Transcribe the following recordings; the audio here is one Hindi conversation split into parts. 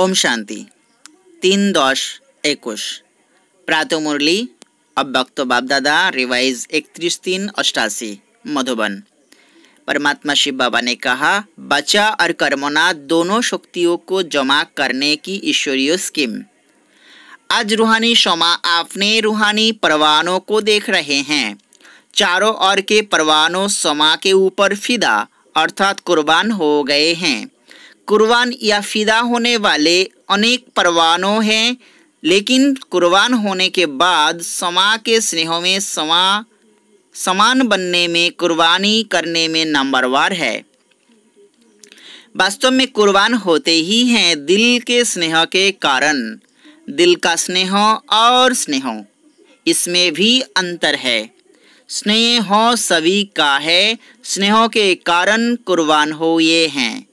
ओम शांति तीन दश एकुश प्रात मुरली अब्यक्त बाबदादा बापदादा रिवाइज इकतीस तीन अष्टासी मधुबन परमात्मा शिव बाबा ने कहा बचा और कर्मना दोनों शक्तियों को जमा करने की ईश्वरीय स्कीम आज रूहानी शोमा अपने रूहानी परवानों को देख रहे हैं चारों ओर के परवानों समा के ऊपर फिदा अर्थात कुर्बान हो गए हैं कुर्बान या फिदा होने वाले अनेक परवानों हैं लेकिन कुर्बान होने के बाद समा के स्नेहों में समा समान बनने में कुर्बानी करने में नंबरवार है वास्तव में कुर्बान होते ही हैं दिल के स्नेह के कारण दिल का स्नेह और स्नेह इसमें भी अंतर है स्नेह सभी का है स्नेहों के कारण कुर्बान हो ये हैं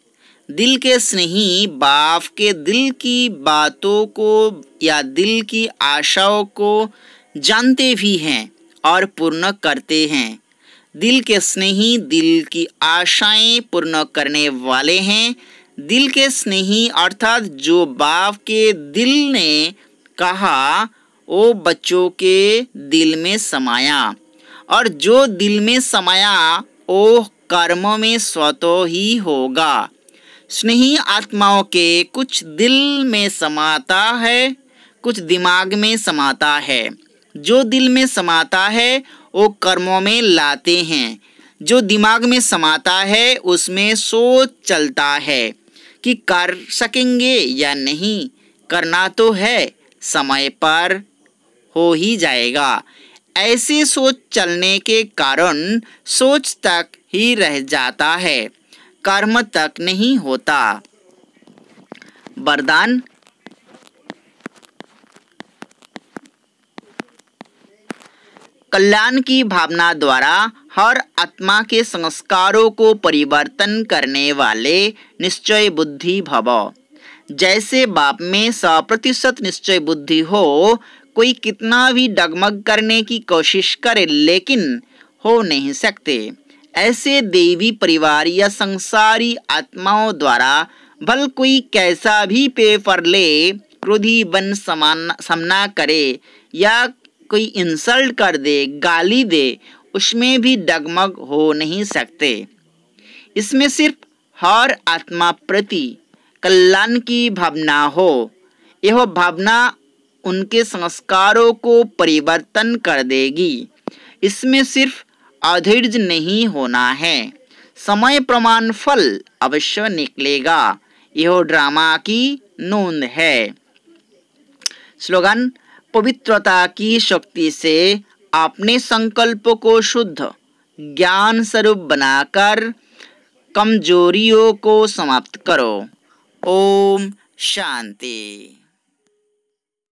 दिल के स्नेही बाप के दिल की बातों को या दिल की आशाओं को जानते भी हैं और पूर्ण करते हैं दिल के स्नेही दिल की आशाएं पूर्ण करने वाले हैं दिल के स्नेही अर्थात जो बाप के दिल ने कहा वो बच्चों के दिल में समाया और जो दिल में समाया वो कर्मों में स्वतः ही होगा स्नेही आत्माओं के कुछ दिल में समाता है कुछ दिमाग में समाता है जो दिल में समाता है वो कर्मों में लाते हैं जो दिमाग में समाता है उसमें सोच चलता है कि कर सकेंगे या नहीं करना तो है समय पर हो ही जाएगा ऐसे सोच चलने के कारण सोच तक ही रह जाता है कर्म तक नहीं होता वरदान कल्याण की भावना द्वारा हर आत्मा के संस्कारों को परिवर्तन करने वाले निश्चय बुद्धि भव जैसे बाप में सौ प्रतिशत निश्चय बुद्धि हो कोई कितना भी डगमग करने की कोशिश करे लेकिन हो नहीं सकते ऐसे देवी परिवार या संसारी आत्माओं द्वारा भल कोई कैसा भी पेपर ले क्रोधी बन समान सामना करे या कोई इंसल्ट कर दे गाली दे उसमें भी डगमग हो नहीं सकते इसमें सिर्फ हर आत्मा प्रति कल्याण की भावना हो यह भावना उनके संस्कारों को परिवर्तन कर देगी इसमें सिर्फ अधीर्ज नहीं होना है समय प्रमाण फल अवश्य निकलेगा यह ड्रामा की नोंद है स्लोगन पवित्रता की शक्ति से अपने संकल्प को शुद्ध ज्ञान स्वरूप बनाकर कमजोरियों को समाप्त करो ओम शांति